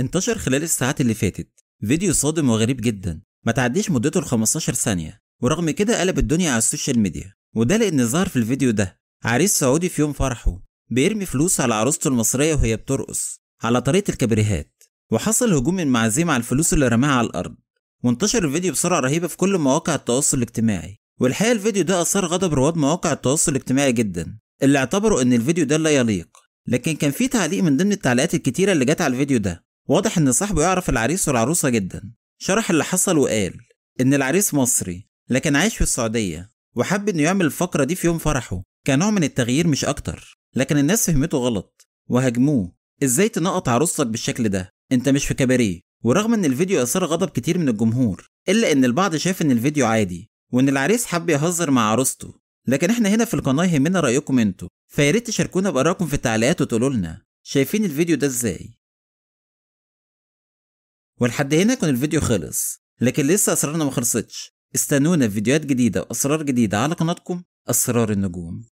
انتشر خلال الساعات اللي فاتت فيديو صادم وغريب جدا ما تعديش مدته ال 15 ثانية ورغم كده قلب الدنيا على السوشيال ميديا وده لأن ظهر في الفيديو ده عريس سعودي في يوم فرحه بيرمي فلوس على عروسته المصرية وهي بترقص على طريقة الكابريهات وحصل هجوم من معزيم على الفلوس اللي رماها على الأرض وانتشر الفيديو بسرعة رهيبة في كل مواقع التواصل الاجتماعي والحقيقة الفيديو ده أثار غضب رواد مواقع التواصل الاجتماعي جدا اللي اعتبروا إن الفيديو ده لا يليق لكن كان في تعليق من ضمن التعليقات الكتيرة اللي جت على الفيديو ده واضح إن صاحبه يعرف العريس والعروسة جدا شرح اللي حصل وقال إن العريس مصري لكن عايش في السعودية وحب إنه يعمل الفقرة دي في يوم فرحه كنوع من التغيير مش أكتر لكن الناس فهمته غلط وهاجموه إزاي تنقط عروستك بالشكل ده أنت مش في كباريه ورغم إن الفيديو أثار غضب كتير من الجمهور إلا إن البعض شاف إن الفيديو عادي وإن العريس حب يهزر مع عروسته لكن احنا هنا في القناة يهمنا رأيكم انتوا فياريت تشاركونا بآرائكم في التعليقات وتقولوا لنا شايفين الفيديو ده ازاي ولحد هنا يكون الفيديو خلص لكن لسه أسرارنا ما خلصتش استنونا في فيديوهات جديدة وأسرار جديدة على قناتكم أسرار النجوم